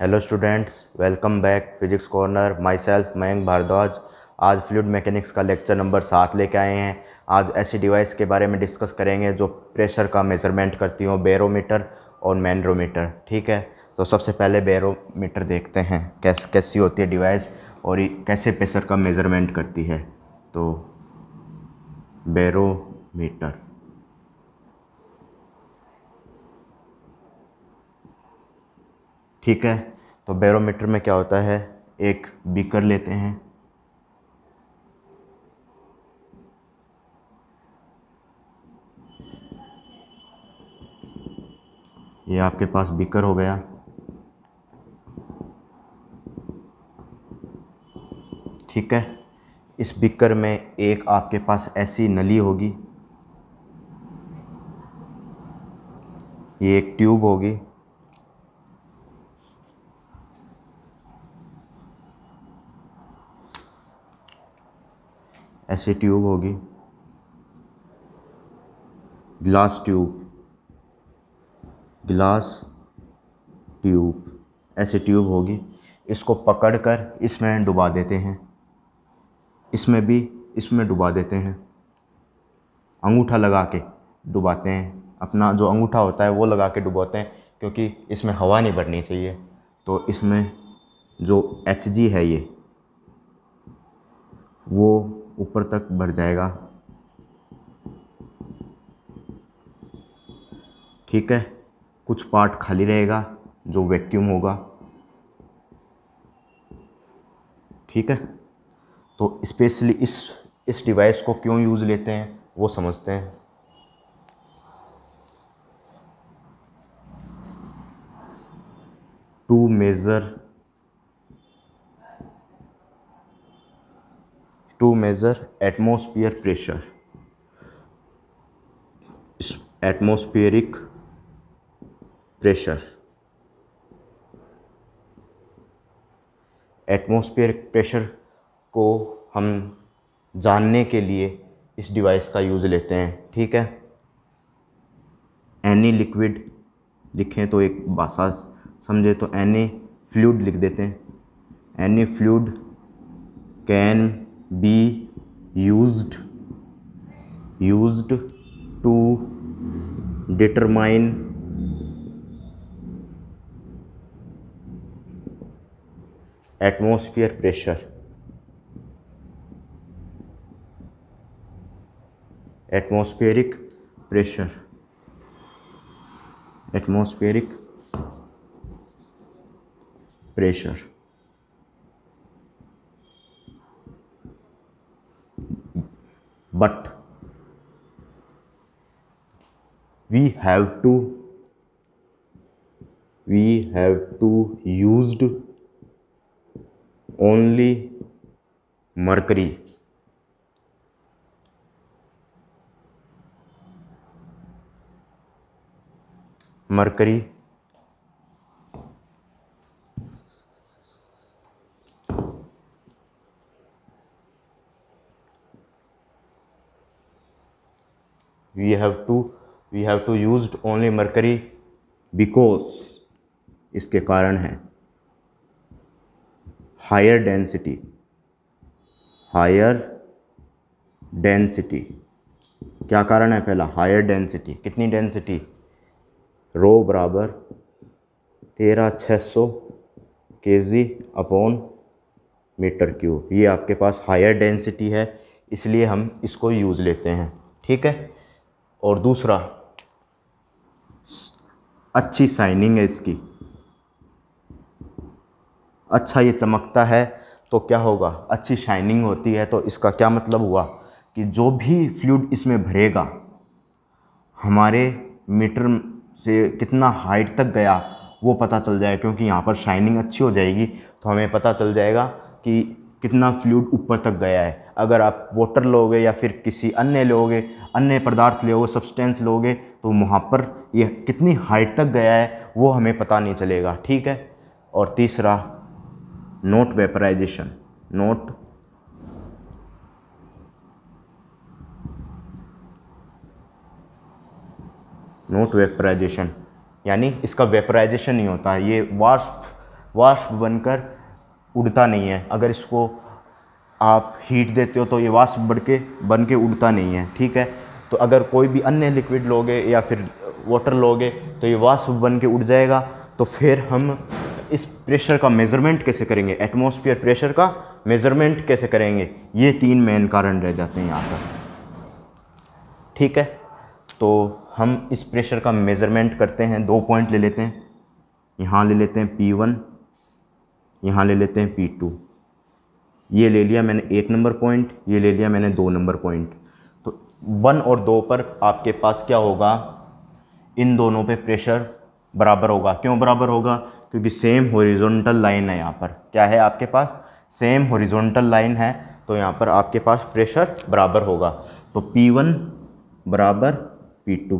hello students welcome back physics corner my self Mayank Bhardwaj आज fluid mechanics का lecture number सात लेके आए हैं आज ऐसी डिवाइस के बारे में डिस्कस करेंगे जो प्रेशर का मेज़रमेंट करती हूँ बेरोमीटर और मैनरोमीटर ठीक है तो सबसे पहले बेरोमीटर देखते हैं कैस कैसी होती है डिवाइस और कैसे प्रेशर का मेज़रमेंट करती है तो बेरोमीटर ठीक है तो बैरोमीटर में क्या होता है एक बीकर लेते हैं ये आपके पास बीकर हो गया ठीक है इस बीकर में एक आपके पास ऐसी नली होगी ये एक ट्यूब होगी ऐसे ट्यूब होगी ग्लास ट्यूब ग्लास ट्यूब ऐसे ट्यूब होगी इसको पकड़कर इसमें डुबा देते हैं इसमें भी इसमें डुबा देते हैं अंगूठा लगा के डुबाते हैं अपना जो अंगूठा होता है वो लगा के डुबाते हैं क्योंकि इसमें हवा नहीं भरनी चाहिए तो इसमें जो एच है ये वो ऊपर तक बढ़ जाएगा ठीक है कुछ पार्ट खाली रहेगा जो वैक्यूम होगा ठीक है तो स्पेशली इस इस डिवाइस को क्यों यूज़ लेते हैं वो समझते हैं to measure to measure atmosphere pressure atmospheric pressure atmospheric pressure को हम जानने के लिए इस डिवाइस का यूज़ लेते हैं ठीक है एनी लिक्विड लिखें तो एक भाषा समझे तो एनी फ्लूड लिख देते हैं any fluid can be used used to determine atmosphere pressure atmospheric pressure atmospheric pressure but we have to we have to used only mercury mercury we have to we have to used only mercury because इसके कारण है higher density higher density क्या कारण है पहला higher density कितनी density rho बराबर तेरह छः सौ के जी अपॉन मीटर क्यूब ये आपके पास हायर डेंसिटी है इसलिए हम इसको यूज़ लेते हैं ठीक है और दूसरा अच्छी शाइनिंग है इसकी अच्छा ये चमकता है तो क्या होगा अच्छी शाइनिंग होती है तो इसका क्या मतलब हुआ कि जो भी फ्लूड इसमें भरेगा हमारे मीटर से कितना हाइट तक गया वो पता चल जाएगा क्योंकि यहाँ पर शाइनिंग अच्छी हो जाएगी तो हमें पता चल जाएगा कि कितना फ्लूड ऊपर तक गया है अगर आप वाटर लोगे या फिर किसी अन्य लोगे अन्य पदार्थ लोगे सब्सटेंस लोगे तो वहाँ पर ये कितनी हाइट तक गया है वो हमें पता नहीं चलेगा ठीक है और तीसरा not vaporisation not not vaporisation यानी इसका वेपराइजेशन नहीं होता है ये वाष्प वाष्प बनकर उड़ता नहीं है अगर इसको आप हीट देते हो तो ये वाष्प बढ़ के बन के उड़ता नहीं है ठीक है तो अगर कोई भी अन्य लिक्विड लोगे या फिर वाटर लोगे तो ये वाष्प बन के उड़ जाएगा तो फिर हम इस प्रेशर का मेज़रमेंट कैसे करेंगे एटमोसफियर प्रेशर का मेज़रमेंट कैसे करेंगे ये तीन मेन कारण रह जाते हैं यहाँ पर ठीक है तो हम इस प्रेशर का मेज़रमेंट करते हैं दो पॉइंट ले लेते हैं यहाँ ले लेते हैं पी वन यहाँ ले लेते हैं पी टू ये ले लिया मैंने एक नंबर पॉइंट ये ले लिया मैंने दो नंबर पॉइंट तो वन और दो पर आपके पास क्या होगा इन दोनों पे प्रेशर बराबर होगा क्यों बराबर होगा क्योंकि सेम हॉरिजॉन्टल लाइन है यहाँ पर क्या है आपके पास सेम हॉरिजॉन्टल लाइन है तो यहाँ पर आपके पास प्रेशर बराबर होगा तो वन बराबर टू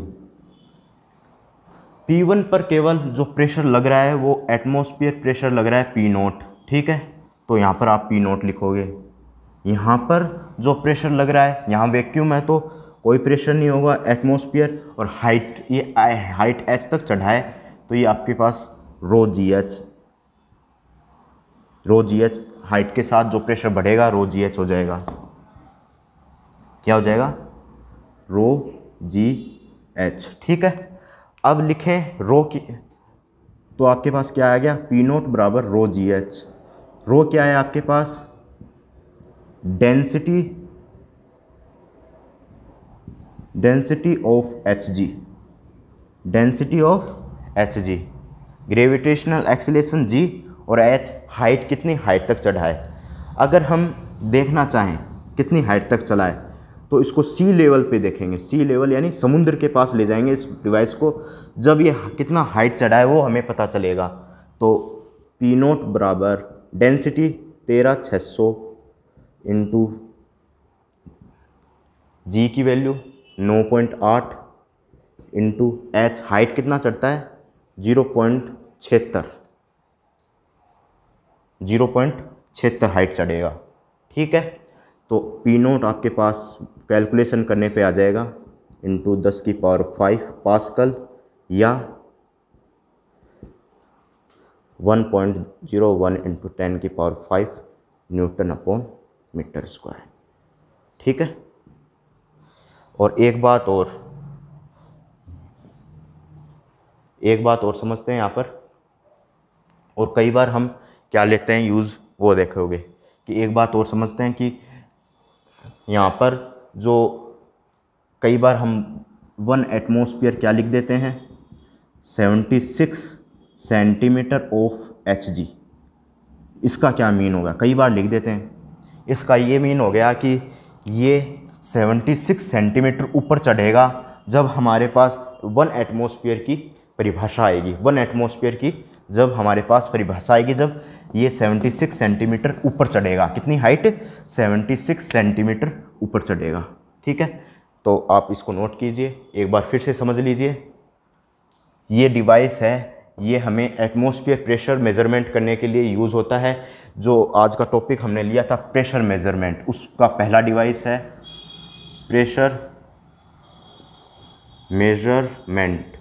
P1 पर केवल जो प्रेशर लग रहा है वो एटमोसफियर प्रेशर लग रहा है पी नोट ठीक है तो यहाँ पर आप पी नोट लिखोगे यहाँ पर जो प्रेशर लग रहा है यहाँ वैक्यूम है तो कोई प्रेशर नहीं होगा एटमोसफियर और हाइट ये हाइट एच तक चढ़ाए तो ये आपके पास rho G H rho G H height के साथ जो प्रेशर बढ़ेगा रो जी एच हो जाएगा क्या हो जाएगा रो जी एच ठीक है अब लिखें रो की तो आपके पास क्या आ गया पी नोट बराबर रो जी एच रो क्या है आपके पास density density of H G density of H G gravitational acceleration G और एच हाइट कितनी हाइट तक चढ़ाए अगर हम देखना चाहें कितनी हाइट तक चलाए तो इसको सी लेवल पे देखेंगे सी लेवल यानी समुद्र के पास ले जाएंगे इस डिवाइस को जब ये कितना हाइट चढ़ा है वो हमें पता चलेगा तो पी नोट बराबर डेंसिटी तेरह छः सौ इंटू जी की वैल्यू नौ पॉइंट आठ इंटू एच हाइट कितना चढ़ता है जीरो पॉइंट छिहत्तर जीरो पॉइंट छिहत्तर हाइट चढ़ेगा ठीक है तो पी नोट आपके पास कैलकुलेशन करने पे आ जाएगा इंटू दस की पावर फाइव पास्कल या one point zero one into ten की power five newton upon metre square ठीक है और एक बात और एक बात और समझते हैं यहाँ पर और कई बार हम क्या लेते हैं यूज़ वो देखोगे कि एक बात और समझते हैं कि यहाँ पर जो कई बार हम वन एटमोसफियर क्या लिख देते हैं 76 सेंटीमीटर ऑफ एच जी इसका क्या मीन होगा कई बार लिख देते हैं इसका ये मीन हो गया कि ये 76 सेंटीमीटर ऊपर चढ़ेगा जब हमारे पास वन एटमोसफियर की परिभाषा आएगी वन एटमोसफियर की जब हमारे पास परिभाषा आएगी जब ये 76 सेंटीमीटर ऊपर चढ़ेगा कितनी हाइट 76 सेंटीमीटर ऊपर चढ़ेगा ठीक है तो आप इसको नोट कीजिए एक बार फिर से समझ लीजिए ये डिवाइस है ये हमें एटमोसफियर प्रेशर मेजरमेंट करने के लिए यूज़ होता है जो आज का टॉपिक हमने लिया था प्रेशर मेजरमेंट उसका पहला डिवाइस है प्रेशर मेजरमेंट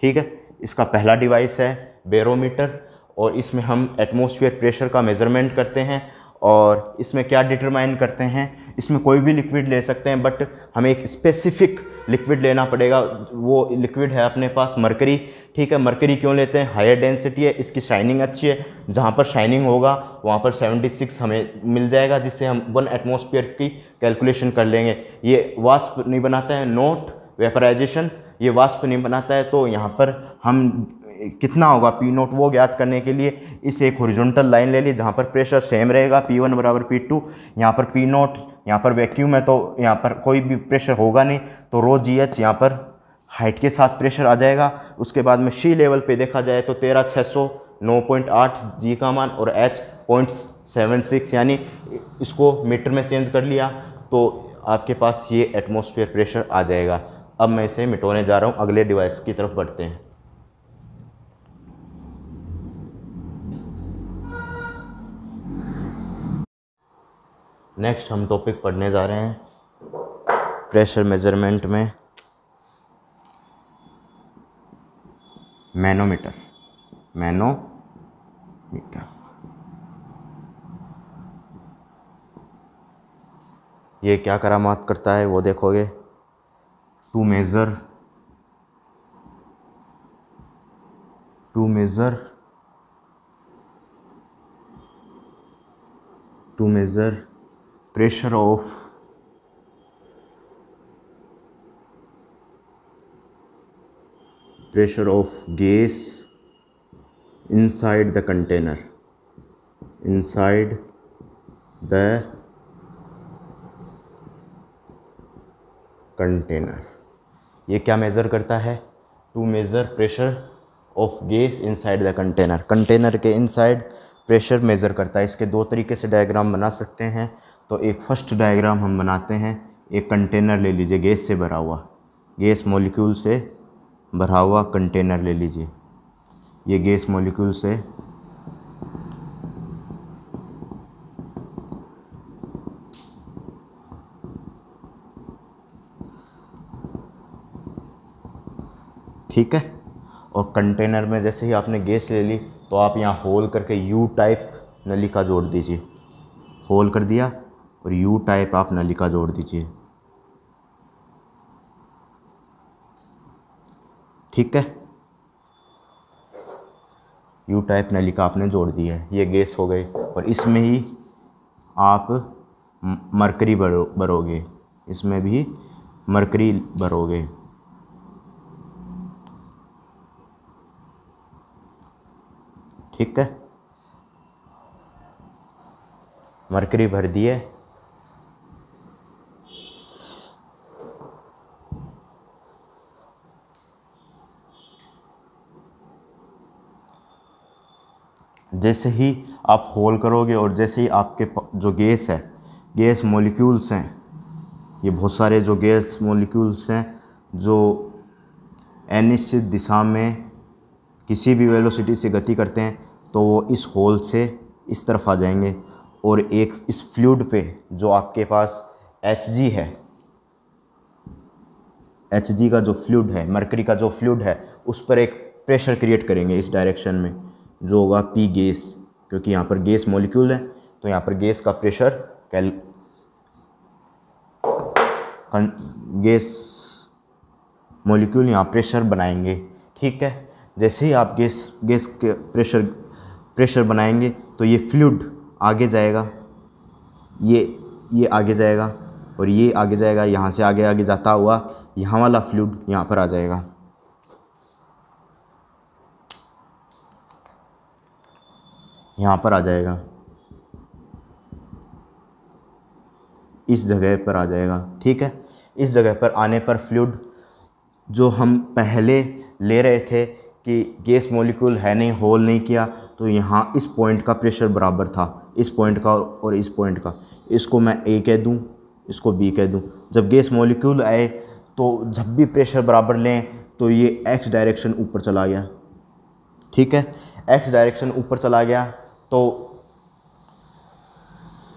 ठीक है इसका पहला डिवाइस है बेरोमीटर और इसमें हम एटमॉस्फेयर प्रेशर का मेज़रमेंट करते हैं और इसमें क्या डिटरमाइन करते हैं इसमें कोई भी लिक्विड ले सकते हैं बट हमें एक स्पेसिफिक लिक्विड लेना पड़ेगा वो लिक्विड है अपने पास मरकरी ठीक है मरकरी क्यों लेते हैं हायर डेंसिटी है इसकी शाइनिंग अच्छी है जहाँ पर शाइनिंग होगा वहाँ पर 76 हमें मिल जाएगा जिससे हम वन एटमोसफियर की कैलकुलेशन कर लेंगे ये वास्प नहीं बनाते हैं नोट वेपराइजेशन ये वाष्प नहीं बनाता है तो यहाँ पर हम कितना होगा पी नोट वो ज्ञात करने के लिए इस एक हॉरिजॉन्टल लाइन ले ली जहाँ पर प्रेशर सेम रहेगा पी वन बराबर पी टू यहाँ पर पी नोट यहाँ पर वैक्यूम है तो यहाँ पर कोई भी प्रेशर होगा नहीं तो रो जी एच यहाँ पर हाइट के साथ प्रेशर आ जाएगा उसके बाद में शी लेवल पे देखा जाए तो तेरह छः सौ नौ पॉइंट आठ जी का मान और एच पॉइंट सेवन सिक्स यानी इसको मीटर में चेंज कर लिया तो आपके पास ये एटमोसफियर प्रेशर आ जाएगा अब मैं इसे मिटोने जा रहा हूँ अगले डिवाइस की तरफ बढ़ते हैं नेक्स्ट हम टॉपिक पढ़ने जा रहे हैं प्रेशर मेजरमेंट में मैनोमीटर मैनोमीटर ये क्या करामात करता है वो देखोगे to measure to measure to measure pressure of pressure of gas inside the container inside the container ये क्या मेज़र करता है to measure pressure of gas inside the container container के इनसाइड प्रेशर मेज़र करता है इसके दो तरीके से डायग्राम बना सकते हैं तो एक फ़र्स्ट डायग्राम हम बनाते हैं एक कंटेनर ले लीजिए गैस से भरा हुआ गैस मॉलिक्यूल से भरा हुआ कंटेनर ले लीजिए ये गैस मॉलिक्यूल से ठीक है और कंटेनर में जैसे ही आपने गैस ले ली तो आप यहाँ होल करके यू टाइप नलिका जोड़ दीजिए होल कर दिया और यू टाइप आप नलिका जोड़ दीजिए ठीक है यू टाइप नलिका आपने जोड़ दिया है ये गैस हो गई और इसमें ही आप मरकरी भरो भरोगे इसमें भी मरकरी भरोगे ठीक है मरकरी भर दिए जैसे ही आप होल करोगे और जैसे ही आपके जो गैस है गैस मॉलिक्यूल्स हैं ये बहुत सारे जो गैस मॉलिक्यूल्स हैं जो अनिश्चित दिशा में किसी भी वेलोसिटी से गति करते हैं तो वो इस होल से इस तरफ आ जाएंगे और एक इस फ्लूड पे जो आपके पास एच है एच का जो फ्लूड है मरकरी का जो फ्लूड है उस पर एक प्रेशर क्रिएट करेंगे इस डायरेक्शन में जो होगा पी गैस क्योंकि यहाँ पर गैस मॉलिक्यूल है तो यहाँ पर गैस का प्रेशर कैल गैस मॉलिक्यूल यहाँ प्रेशर बनाएंगे ठीक है जैसे ही आप गैस गैस के प्रेशर प्रेशर बनाएंगे तो ये फ्लूड आगे जाएगा ये ये आगे जाएगा और ये आगे जाएगा यहाँ से आगे आगे जाता हुआ यहाँ वाला फ्लूड यहाँ पर आ जाएगा यहाँ पर आ जाएगा इस जगह पर आ जाएगा ठीक है इस जगह पर आने पर फ्लूड जो हम पहले ले रहे थे कि गैस मॉलिक्यूल है नहीं होल नहीं किया तो यहाँ इस पॉइंट का प्रेशर बराबर था इस पॉइंट का और इस पॉइंट का इसको मैं ए कह दूँ इसको बी कह दूँ जब गैस मॉलिक्यूल आए तो जब भी प्रेशर बराबर लें तो ये एक्स डायरेक्शन ऊपर चला गया ठीक है एक्स डायरेक्शन ऊपर चला गया तो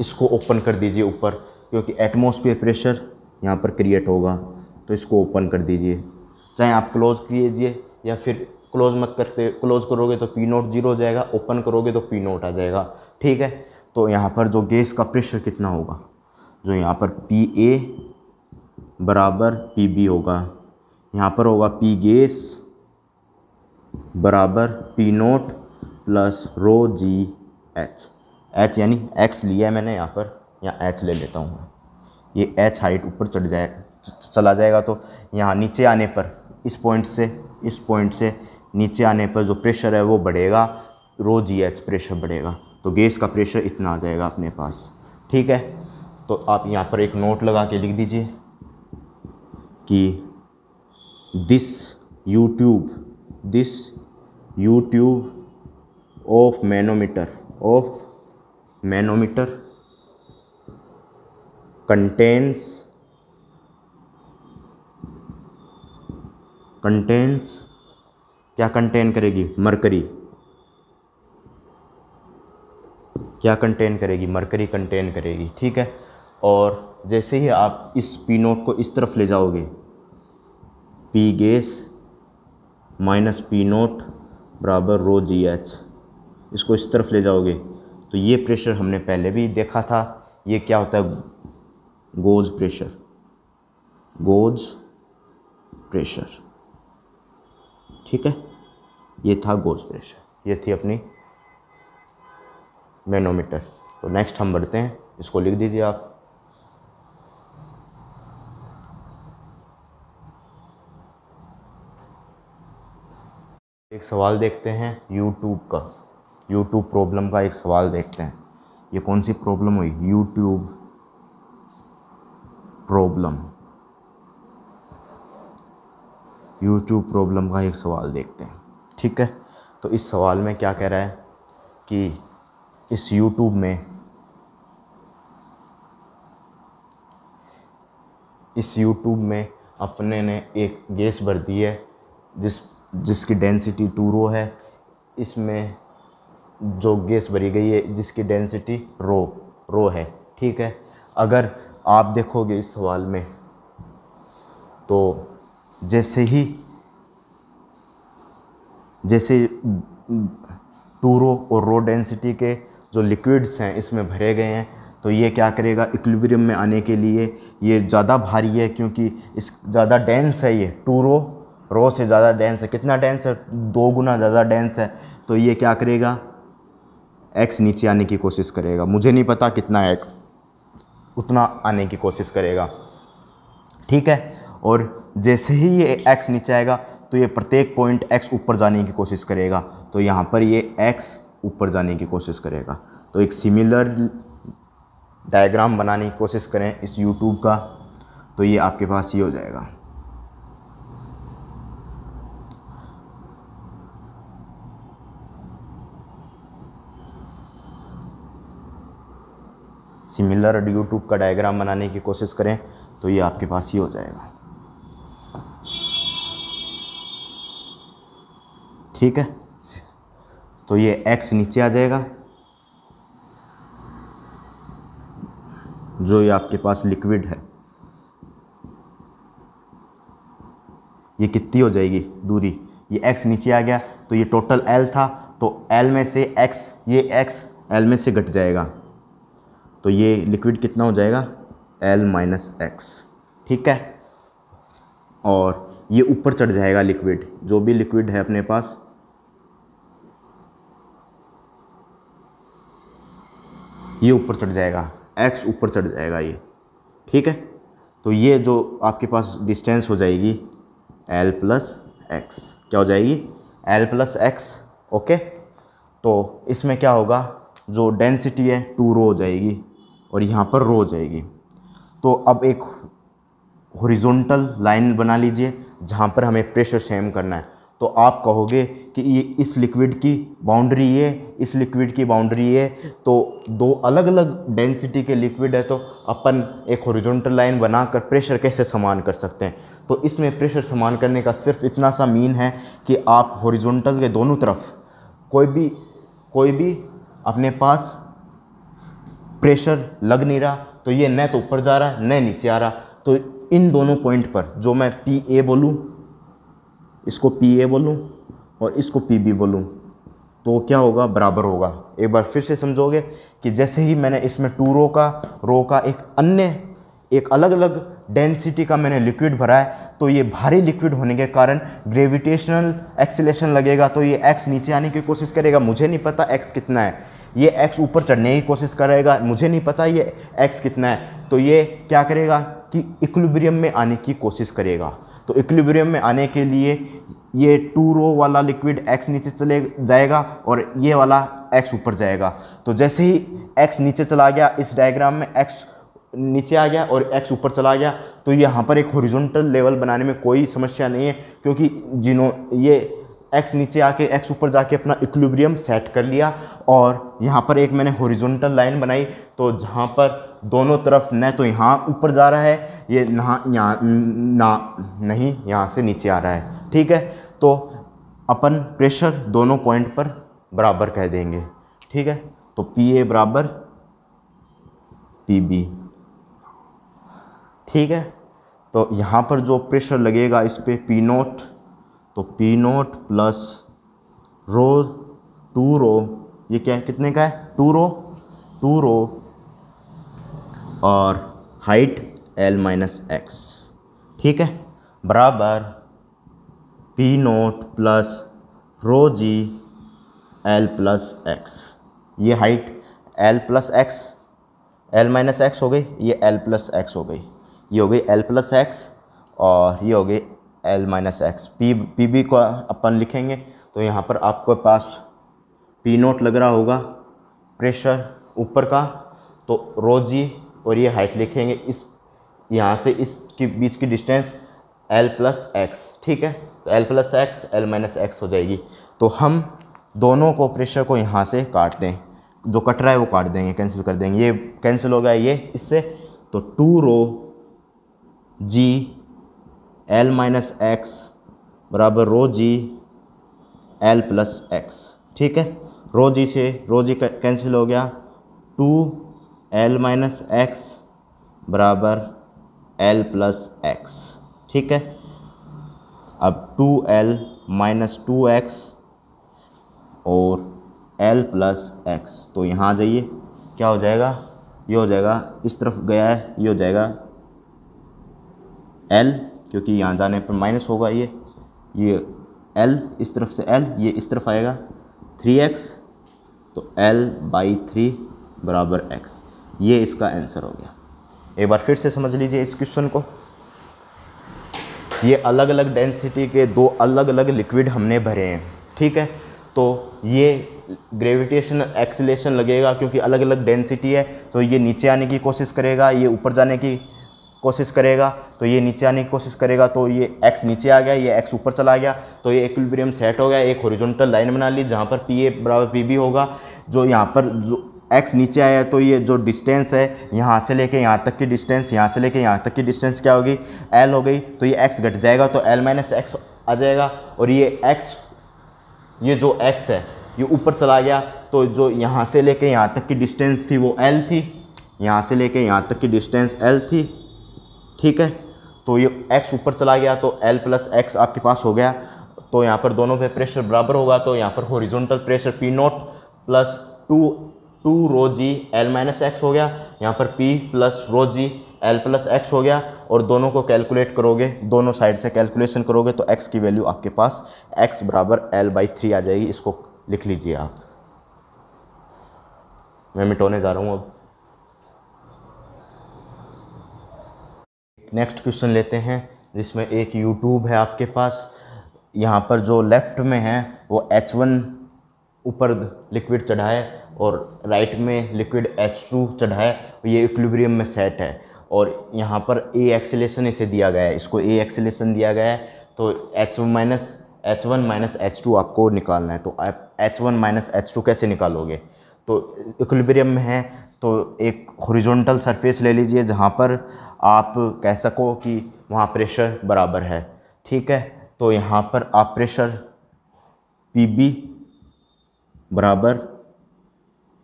इसको ओपन कर दीजिए ऊपर क्योंकि एटमोसफियर प्रेशर यहाँ पर क्रिएट होगा तो इसको ओपन कर दीजिए चाहे आप क्लोज कीजिए या फिर क्लोज़ मत करते क्लोज़ करोगे तो पी नोट जीरो हो जाएगा ओपन करोगे तो पी नोट आ जाएगा ठीक है तो यहाँ पर जो गैस का प्रेशर कितना होगा जो यहाँ पर पी ए बराबर पी बी होगा यहाँ पर होगा पी गैस बराबर P naught plus rho G H H यानी एक्स लिया है मैंने यहाँ पर यहाँ एच ले लेता हूँ ये एच हाइट ऊपर चढ़ जाए चला जाएगा तो यहाँ नीचे आने पर इस पॉइंट से इस पॉइंट से नीचे आने पर जो प्रेशर है वो बढ़ेगा रो जी एच प्रेशर बढ़ेगा तो गैस का प्रेशर इतना आ जाएगा अपने पास ठीक है तो आप यहाँ पर एक नोट लगा के लिख दीजिए कि this U tube this U tube of manometer of manometer contains contains क्या कंटेन करेगी मरकरी क्या कंटेन करेगी मरकरी कंटेन करेगी ठीक है और जैसे ही आप इस पी नोट को इस तरफ ले जाओगे P gas minus P naught बराबर रो जी एच इसको इस तरफ ले जाओगे तो ये प्रेशर हमने पहले भी देखा था ये क्या होता है गोज प्रेशर गोज प्रेशर ठीक है ये था गोज प्रेशर ये थी अपनी मैनोमीटर तो नेक्स्ट हम बढ़ते हैं इसको लिख दीजिए आप एक सवाल देखते हैं यूट्यूब का यूट्यूब प्रॉब्लम का एक सवाल देखते हैं ये कौन सी प्रॉब्लम हुई यूट्यूब प्रॉब्लम यूट्यूब प्रॉब्लम का एक सवाल देखते हैं ठीक है तो इस सवाल में क्या कह रहा है कि इस यूट्यूब में इस यूट्यूब में अपने ने एक गैस भर दी है जिस जिसकी डेंसिटी टू रो है इसमें जो गैस भरी गई है जिसकी डेंसिटी रो रो है ठीक है अगर आप देखोगे इस सवाल में तो जैसे ही जैसे टूरो और रो डेंसिटी के जो लिक्विड्स हैं इसमें भरे गए हैं तो ये क्या करेगा इक्विलिब्रियम में आने के लिए ये ज़्यादा भारी है क्योंकि इस ज़्यादा डेंस है ये टूरो रो से ज़्यादा डेंस है कितना डेंस है दो गुना ज़्यादा डेंस है तो ये क्या करेगा एक्स नीचे आने की कोशिश करेगा मुझे नहीं पता कितना एक्स उतना आने की कोशिश करेगा ठीक है और जैसे ही ये एक्स नीचे आएगा तो ये प्रत्येक पॉइंट एक्स ऊपर जाने की कोशिश करेगा तो यहाँ पर ये एक्स ऊपर जाने की कोशिश करेगा तो एक सिमिलर डायग्राम बनाने की कोशिश करें इस यूट्यूब का तो ये आपके पास ये हो जाएगा सिमिलर यूट्यूब का डायग्राम बनाने की कोशिश करें तो ये आपके पास ही हो जाएगा ठीक है तो ये एक्स नीचे आ जाएगा जो ये आपके पास लिक्विड है ये कितनी हो जाएगी दूरी ये एक्स नीचे आ गया तो ये टोटल एल था तो एल में से एक्स ये एक्स एल में से घट जाएगा तो ये लिक्विड कितना हो जाएगा एल माइनस एक्स ठीक है और ये ऊपर चढ़ जाएगा लिक्विड जो भी लिक्विड है अपने पास ये ऊपर चढ़ जाएगा एक्स ऊपर चढ़ जाएगा ये ठीक है तो ये जो आपके पास डिस्टेंस हो जाएगी एल प्लस एक्स क्या हो जाएगी एल प्लस एक्स ओके तो इसमें क्या होगा जो डेंसिटी है टू रो हो जाएगी और यहाँ पर रो हो जाएगी तो अब एक हॉरिजॉन्टल लाइन बना लीजिए जहाँ पर हमें प्रेशर सेम करना है तो आप कहोगे कि ये इस लिक्विड की बाउंड्री है इस लिक्विड की बाउंड्री है तो दो अलग अलग डेंसिटी के लिक्विड है तो अपन एक हॉरिजॉन्टल लाइन बनाकर प्रेशर कैसे समान कर सकते हैं तो इसमें प्रेशर समान करने का सिर्फ इतना सा मीन है कि आप हॉरिजॉन्टल के दोनों तरफ कोई भी कोई भी अपने पास प्रेशर लग नहीं रहा तो ये न तो ऊपर जा रहा न नीचे आ रहा तो इन दोनों पॉइंट पर जो मैं पी ए बोलूँ इसको पी ए बोलूँ और इसको पी बी बोलूँ तो क्या होगा बराबर होगा एक बार फिर से समझोगे कि जैसे ही मैंने इसमें टू रो का रो का एक अन्य एक अलग अलग डेंसिटी का मैंने लिक्विड भरा है तो ये भारी लिक्विड होने के कारण ग्रेविटेशनल एक्सीलेशन लगेगा तो ये एक्स नीचे आने की कोशिश करेगा मुझे नहीं पता एक्स कितना है ये एक्स ऊपर चढ़ने की कोशिश करेगा मुझे नहीं पता ये एक्स कितना है तो ये क्या करेगा कि इक्विलिब्रियम में आने की कोशिश करेगा तो इक्विलिब्रियम में आने के लिए ये टू रो वाला लिक्विड एक्स नीचे चले जाएगा और ये वाला एक्स ऊपर जाएगा तो जैसे ही एक्स नीचे चला गया इस डायग्राम में एक्स नीचे आ गया और एक्स ऊपर चला गया तो यहाँ पर एक हॉरिजॉन्टल लेवल बनाने में कोई समस्या नहीं है क्योंकि जिन्हों ये एक्स नीचे आके एक्स ऊपर जाके अपना इक्विलिब्रियम सेट कर लिया और यहाँ पर एक मैंने हॉरिजॉन्टल लाइन बनाई तो जहाँ पर दोनों तरफ न तो यहाँ ऊपर जा रहा है ये ना यहाँ ना नहीं यहाँ से नीचे आ रहा है ठीक है तो अपन प्रेशर दोनों पॉइंट पर बराबर कह देंगे ठीक है तो पी ए बराबर पी बी ठीक है तो यहाँ पर जो प्रेशर लगेगा इस पर पी नोट तो P naught plus rho two rho ये क्या है कितने का है टू रो टू रो और हाइट एल माइनस एक्स ठीक है बराबर P naught plus rho G L plus X ये height L plus X L minus X हो गई ये एल प्लस एक्स हो गई ये हो गई एल प्लस एक्स और ये हो गई L minus X P P B को अपन लिखेंगे तो यहाँ पर आपके पास पी नोट लग रहा होगा प्रेशर ऊपर का तो रो जी और ये हाइट लिखेंगे इस यहाँ से इसके बीच की डिस्टेंस एल प्लस एक्स ठीक है तो L plus X L minus X हो जाएगी तो हम दोनों को प्रेशर को यहाँ से काट दें जो कट रहा है वो काट देंगे कैंसिल कर देंगे ये कैंसिल हो गया ये इससे तो two rho G L minus X बराबर rho G L plus X ठीक है रो जी से रो जी कैंसिल हो गया टू एल माइनस एक्स बराबर एल प्लस एक्स ठीक है अब two L minus two X और एल प्लस एक्स तो यहाँ आ जाइए क्या हो जाएगा ये हो जाएगा इस तरफ गया है ये हो जाएगा एल क्योंकि यहाँ जाने पर माइनस होगा ये ये एल इस तरफ से एल ये इस तरफ आएगा थ्री एक्स तो एल बाई थ्री बराबर एक्स ये इसका आंसर हो गया एक बार फिर से समझ लीजिए इस क्वेश्चन को ये अलग अलग डेंसिटी के दो अलग अलग लिक्विड हमने भरे हैं ठीक है तो ये ग्रेविटेशन एक्सीलेशन लगेगा क्योंकि अलग अलग डेंसिटी है तो ये नीचे आने की कोशिश करेगा ये ऊपर जाने की कोशिश करेगा तो ये नीचे आने की कोशिश करेगा तो ये एक्स नीचे आ गया ये एक्स ऊपर चला गया तो ये इक्विलिब्रियम सेट हो गया एक हॉरिजॉन्टल लाइन बना ली जहाँ पर पी ए बराबर पी बी होगा जो यहाँ पर जो एक्स नीचे आया तो ये जो डिस्टेंस है यहाँ से लेके यहाँ तक की डिस्टेंस यहाँ से लेके यहाँ तक की डिस्टेंस क्या होगी एल हो गई तो ये एक्स घट जाएगा तो एल माइनस एक्स आ जाएगा और ये एक्स ये जो एक्स है ये ऊपर चला गया तो जो यहाँ से लेके यहाँ तक की डिस्टेंस थी वो एल थी यहाँ से लेके यहाँ तक की डिस्टेंस एल थी ठीक है तो ये एक्स ऊपर चला गया तो एल प्लस एक्स आपके पास हो गया तो यहाँ पर दोनों पे प्रेशर बराबर होगा तो यहाँ पर horizontal pressure P naught plus two two rho G L minus X हो गया यहाँ पर P plus rho G L plus X हो गया और दोनों को कैलकुलेट करोगे दोनों साइड से कैलकुलेशन करोगे तो एक्स की वैल्यू आपके पास एक्स बराबर एल बाई थ्री आ जाएगी इसको लिख लीजिए आप मैं मिटोने जा रहा हूँ अब नेक्स्ट क्वेश्चन लेते हैं जिसमें एक यूट्यूब है आपके पास यहाँ पर जो लेफ़्ट में है वो एच वन ऊपर लिक्विड चढ़ाए और राइट में लिक्विड एच टू चढ़ाए ये इक्लिब्रियम में सेट है और यहाँ पर ए एक्सेलेशन इसे दिया गया है इसको ए एक्सेलेशन दिया गया है तो H one minus H one minus H two आपको निकालना है तो आप H one minus H two कैसे निकालोगे तो इक्लिब्रियम में है तो एक हॉरिजॉन्टल सरफेस ले लीजिए जहाँ पर आप कह सको कि वहाँ प्रेशर बराबर है ठीक है तो यहाँ पर आप प्रेशर पी बी बराबर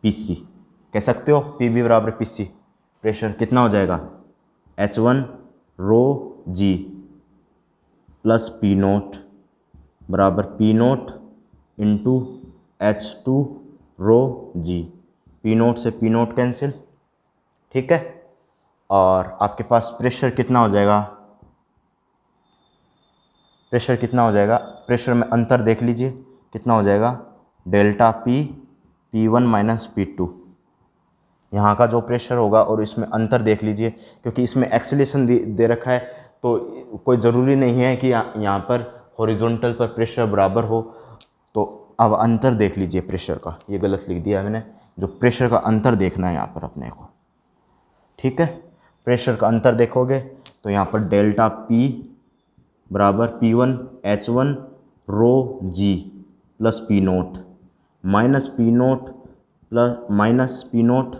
पी सी कह सकते हो पी बी बराबर पी सी प्रेशर कितना हो जाएगा H one rho G plus P naught बराबर P naught into H two rho G P naught से पी नोट कैंसिल ठीक है और आपके पास प्रेशर कितना हो जाएगा प्रेशर कितना हो जाएगा प्रेशर में अंतर देख लीजिए कितना हो जाएगा delta P P one minus P two यहाँ का जो प्रेशर होगा और इसमें अंतर देख लीजिए क्योंकि इसमें एक्सलेशन दे, दे रखा है तो कोई ज़रूरी नहीं है कि यहाँ पर हॉरिजॉन्टल पर प्रेशर बराबर हो तो अब अंतर देख लीजिए प्रेशर का ये गलत लिख दिया मैंने जो प्रेशर का अंतर देखना है यहाँ पर अपने को ठीक है प्रेशर का अंतर देखोगे तो यहाँ पर डेल्टा पी बराबर P one H one rho G plus P naught minus P naught plus minus P naught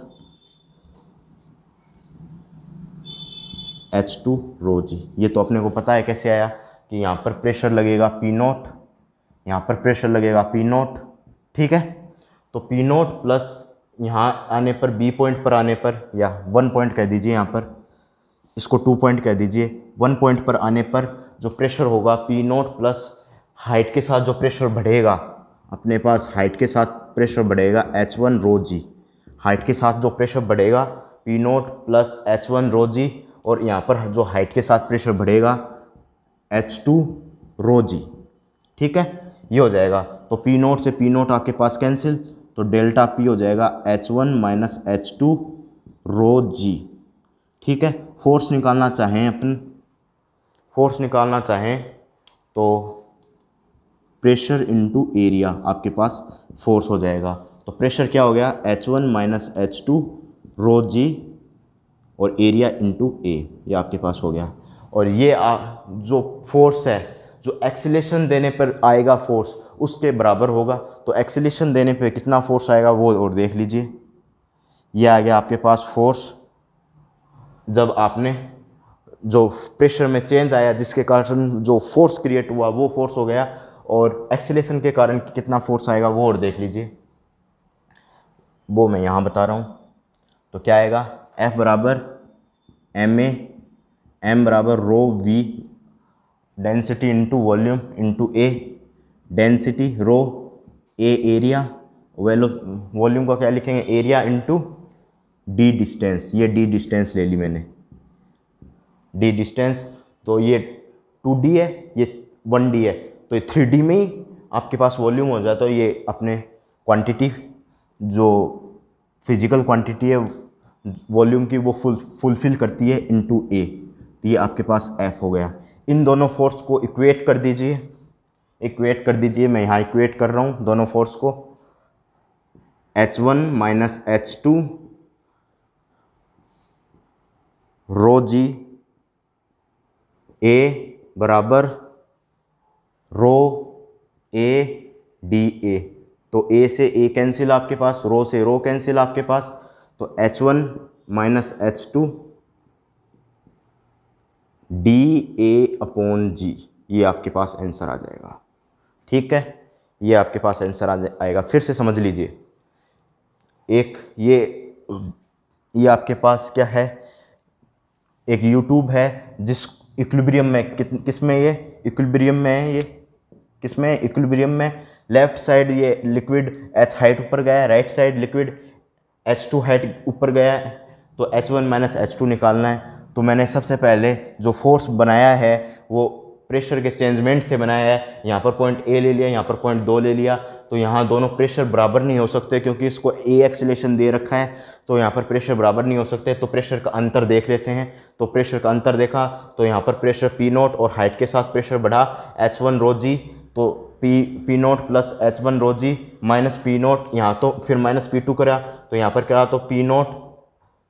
H two rho G ये तो अपने को पता है कैसे आया कि यहाँ पर प्रेशर लगेगा पी नोट यहाँ पर प्रेशर लगेगा पी नोट ठीक है तो पी नोट प्लस यहाँ आने पर बी पॉइंट पर आने पर या वन पॉइंट कह दीजिए यहाँ पर इसको टू पॉइंट कह दीजिए वन पॉइंट पर आने पर जो प्रेशर होगा पी नोट प्लस हाइट के साथ जो प्रेशर बढ़ेगा अपने पास हाइट के साथ प्रेशर बढ़ेगा H one rho G height के साथ जो प्रेशर बढ़ेगा P naught plus H one rho G और यहाँ पर जो हाइट के साथ प्रेशर बढ़ेगा एच टू रो जी ठीक है ये हो जाएगा तो पी नोट से पी नोट आपके पास कैंसिल तो डेल्टा पी हो जाएगा H one minus H two rho G ठीक है फोर्स निकालना चाहें अपन फोर्स निकालना चाहें तो प्रेशर इनटू एरिया आपके पास फोर्स हो जाएगा तो प्रेशर क्या हो गया H one minus H two rho G और एरिया इंटू ए ये आपके पास हो गया और ये आ, जो फोर्स है जो एक्सीलेशन देने पर आएगा फोर्स उसके बराबर होगा तो एक्सीलेशन देने पर कितना फोर्स आएगा वो और देख लीजिए ये आ गया आपके पास फोर्स जब आपने जो प्रेशर में चेंज आया जिसके कारण जो फोर्स क्रिएट हुआ वो फोर्स हो गया और एक्सीलेशन के कारण कितना फोर्स आएगा वो और देख लीजिए वो मैं यहाँ बता रहा हूँ तो क्या आएगा एफ बराबर एम ए एम बराबर rho V density into volume into A density rho A area वेलो वॉल्यूम का क्या लिखेंगे एरिया इंटू डी डिस्टेंस ये डी डिस्टेंस ले ली मैंने डी डिस्टेंस तो ये टू डी है ये वन डी है तो ये थ्री में ही आपके पास वॉल्यूम हो जाता है ये अपने क्वांटिटी जो फिजिकल क्वांटिटी है वॉल्यूम की वो फुल फुलफिल करती है इनटू ए तो ये आपके पास एफ हो गया इन दोनों फोर्स को इक्वेट कर दीजिए इक्वेट कर दीजिए मैं यहाँ इक्वेट कर रहा हूँ दोनों फोर्स को H one minus H two rho G A बराबर रो ए डी ए तो ए से ए कैंसिल आपके पास रो से रो कैंसिल आपके पास तो H one minus H two D A upon G ये आपके पास आंसर आ जाएगा ठीक है ये आपके पास आंसर आ जाएगा फिर से समझ लीजिए एक ये ये आपके पास क्या है एक यूट्यूब है जिस इक्विब्रियम में किस में ये इक्विब्रियम में है ये किस में इक्विलिब्रियम में लेफ्ट साइड ये लिक्विड एच हाइट ऊपर गया right side liquid H two height ऊपर गया तो H one minus H two निकालना है तो मैंने सबसे पहले जो फोर्स बनाया है वो प्रेशर के चेंजमेंट से बनाया है यहाँ पर पॉइंट ए ले लिया यहाँ पर पॉइंट दो ले लिया तो यहाँ दोनों प्रेशर बराबर नहीं हो सकते क्योंकि इसको ए एक्सलेशन दे रखा है तो यहाँ पर प्रेशर बराबर नहीं हो सकते तो प्रेशर का अंतर देख लेते हैं तो प्रेशर का अंतर देखा तो यहाँ पर प्रेशर पी नोट और हाइट के साथ प्रेशर बढ़ा एच वन रोजी जी तो P P naught plus H one rho G minus P naught यहाँ तो फिर माइनस पी टू करा तो यहाँ पर करा तो पी नोट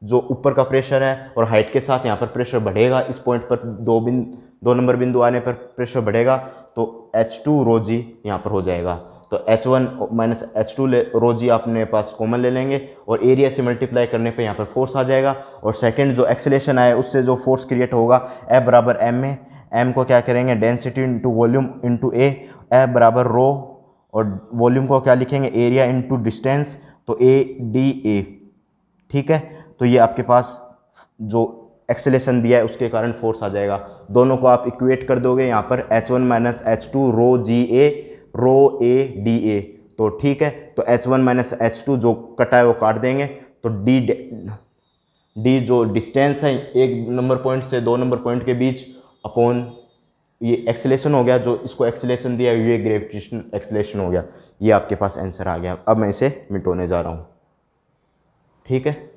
जो ऊपर का प्रेशर है और हाइट के साथ यहाँ पर प्रेशर बढ़ेगा इस पॉइंट पर दो बिन दो नंबर बिंदु आने पर प्रेशर बढ़ेगा तो एच टू रो जी यहाँ पर हो जाएगा तो H one minus H two rho G अपने पास कॉमन ले लेंगे और एरिया से मल्टीप्लाई करने पर यहाँ पर फोर्स आ जाएगा और सेकेंड जो एक्सेलेशन आए उससे जो फोर्स क्रिएट होगा ए बराबर एम में एम को क्या करेंगे density into volume into A A बराबर रो और वॉल्यूम को क्या लिखेंगे एरिया इंटू डिस्टेंस तो ए डी ए ठीक है तो ये आपके पास जो एक्सेलेशन दिया है उसके कारण फोर्स आ जाएगा दोनों को आप इक्वेट कर दोगे यहाँ पर H one minus H two rho G A rho A D A तो ठीक है तो H one minus H two जो कटा है वो काट देंगे तो डी डी जो डिस्टेंस है एक नंबर पॉइंट से दो नंबर पॉइंट के बीच अपॉन ये एक्सलेशन हो गया जो इसको एक्सलेशन दिया ये ग्रेविटेशन एक्सलेशन हो गया ये आपके पास आंसर आ गया अब मैं इसे मिटोने जा रहा हूँ ठीक है